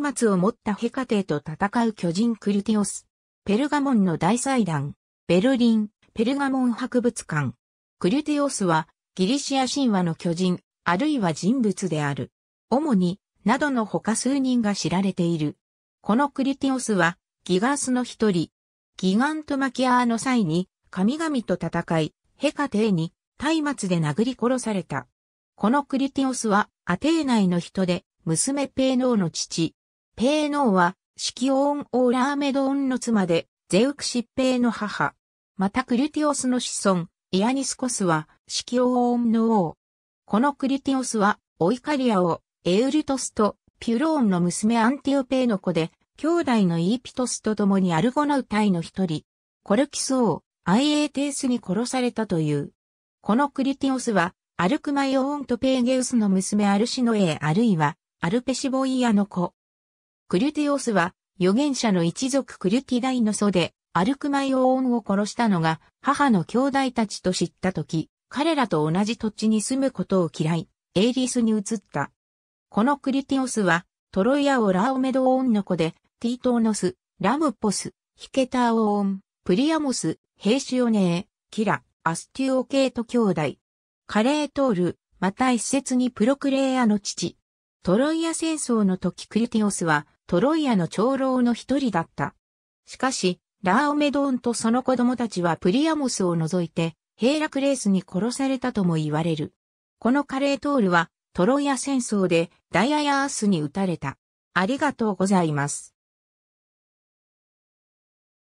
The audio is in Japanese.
松明を持ったヘカテと戦う巨人クリティオス。ペルガモンの大祭壇。ベルリン、ペルガモン博物館。クリティオスは、ギリシア神話の巨人、あるいは人物である。主に、などの他数人が知られている。このクリティオスは、ギガースの一人。ギガントマキアーの際に、神々と戦い、ヘカテーに、松明で殴り殺された。このクリティオスは、アテーナイの人で、娘ペーノーの父。ペーノーは、シキオーン・オーラーメドーンの妻で、ゼウクシッペーの母。またクリュティオスの子孫、イアニスコスは、シキオーンの王。このクリュティオスは、オイカリア王、エウルトスと、ピュローンの娘アンティオペーの子で、兄弟のイーピトスと共にアルゴナウタイの一人、コルキス王、アイエーテースに殺されたという。このクリュティオスは、アルクマイオーンとペーゲウスの娘アルシノエーあるいは、アルペシボイアの子。クリュティオスは、預言者の一族クリュティダイの祖で、アルクマイオーンを殺したのが、母の兄弟たちと知ったとき、彼らと同じ土地に住むことを嫌い、エイリスに移った。このクリュティオスは、トロイアオラオメドオーンの子で、ティートーノス、ラムポス、ヒケターオーン、プリアモス、ヘイシオネー、キラ、アスティオケート兄弟。カレートール、また一説にプロクレイアの父、トロイア戦争の時クリティオスはトロイアの長老の一人だった。しかし、ラーオメドンとその子供たちはプリアモスを除いてヘイラクレースに殺されたとも言われる。このカレートールはトロイア戦争でダイアヤースに撃たれた。ありがとうございます。